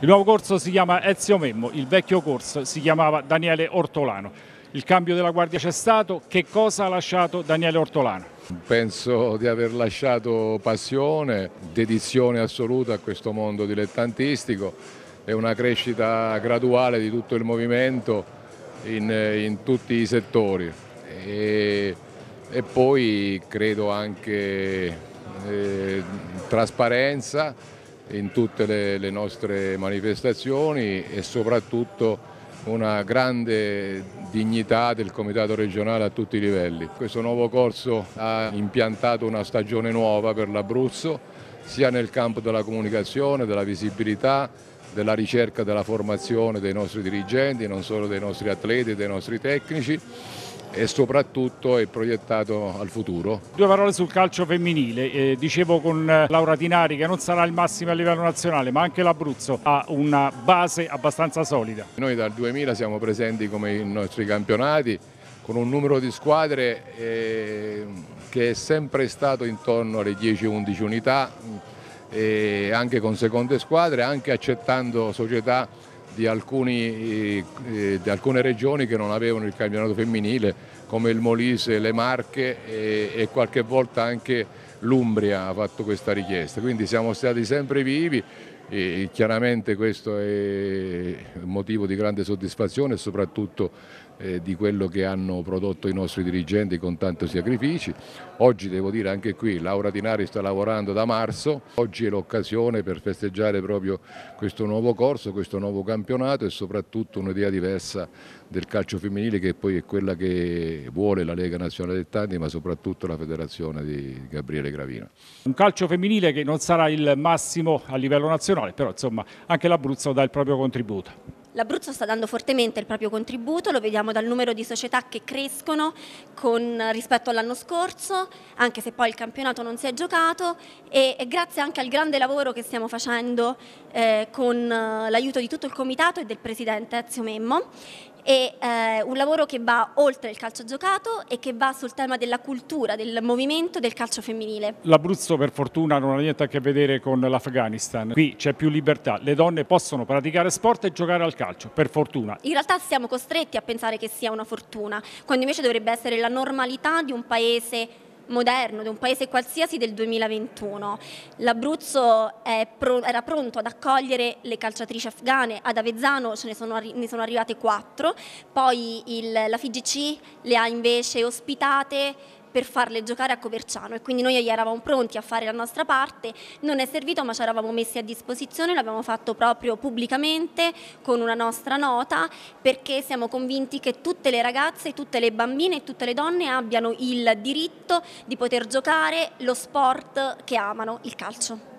Il nuovo corso si chiama Ezio Memmo, il vecchio corso si chiamava Daniele Ortolano. Il cambio della guardia c'è stato, che cosa ha lasciato Daniele Ortolano? Penso di aver lasciato passione, dedizione assoluta a questo mondo dilettantistico e una crescita graduale di tutto il movimento in, in tutti i settori. E, e poi credo anche eh, trasparenza in tutte le, le nostre manifestazioni e soprattutto una grande dignità del Comitato regionale a tutti i livelli. Questo nuovo corso ha impiantato una stagione nuova per l'Abruzzo, sia nel campo della comunicazione, della visibilità, della ricerca, della formazione dei nostri dirigenti, non solo dei nostri atleti, dei nostri tecnici e soprattutto è proiettato al futuro. Due parole sul calcio femminile, eh, dicevo con eh, Laura Tinari che non sarà il massimo a livello nazionale ma anche l'Abruzzo ha una base abbastanza solida. Noi dal 2000 siamo presenti come i nostri campionati con un numero di squadre eh, che è sempre stato intorno alle 10-11 unità mm, anche con seconde squadre, anche accettando società di, alcuni, eh, eh, di, alcune regioni che non avevano il campionato femminile come il Molise, le Marche e, e qualche volta anche l'Umbria ha fatto questa richiesta. Quindi siamo stati sempre vivi e chiaramente questo è un motivo di grande soddisfazione e soprattutto eh, di quello che hanno prodotto i nostri dirigenti con tanti sacrifici. Oggi devo dire anche qui, Laura Dinari sta lavorando da marzo, oggi è l'occasione per festeggiare proprio questo nuovo corso, questo nuovo campionato e soprattutto un'idea diversa del calcio femminile che poi è quella che vuole la Lega Nazionale del Tandi ma soprattutto la federazione di Gabriele Gravina. Un calcio femminile che non sarà il massimo a livello nazionale, però insomma anche l'Abruzzo dà il proprio contributo. L'Abruzzo sta dando fortemente il proprio contributo, lo vediamo dal numero di società che crescono con, rispetto all'anno scorso, anche se poi il campionato non si è giocato e, e grazie anche al grande lavoro che stiamo facendo eh, con eh, l'aiuto di tutto il comitato e del presidente Ezio Memmo è eh, un lavoro che va oltre il calcio giocato e che va sul tema della cultura, del movimento, del calcio femminile. L'Abruzzo per fortuna non ha niente a che vedere con l'Afghanistan, qui c'è più libertà, le donne possono praticare sport e giocare al calcio, per fortuna. In realtà siamo costretti a pensare che sia una fortuna, quando invece dovrebbe essere la normalità di un paese moderno, di un paese qualsiasi del 2021. L'Abruzzo pro, era pronto ad accogliere le calciatrici afghane, ad Avezzano ce ne sono, ne sono arrivate quattro, poi il, la FIGC le ha invece ospitate per farle giocare a Coverciano e quindi noi eravamo pronti a fare la nostra parte, non è servito ma ci eravamo messi a disposizione, l'abbiamo fatto proprio pubblicamente con una nostra nota perché siamo convinti che tutte le ragazze, tutte le bambine e tutte le donne abbiano il diritto di poter giocare lo sport che amano, il calcio.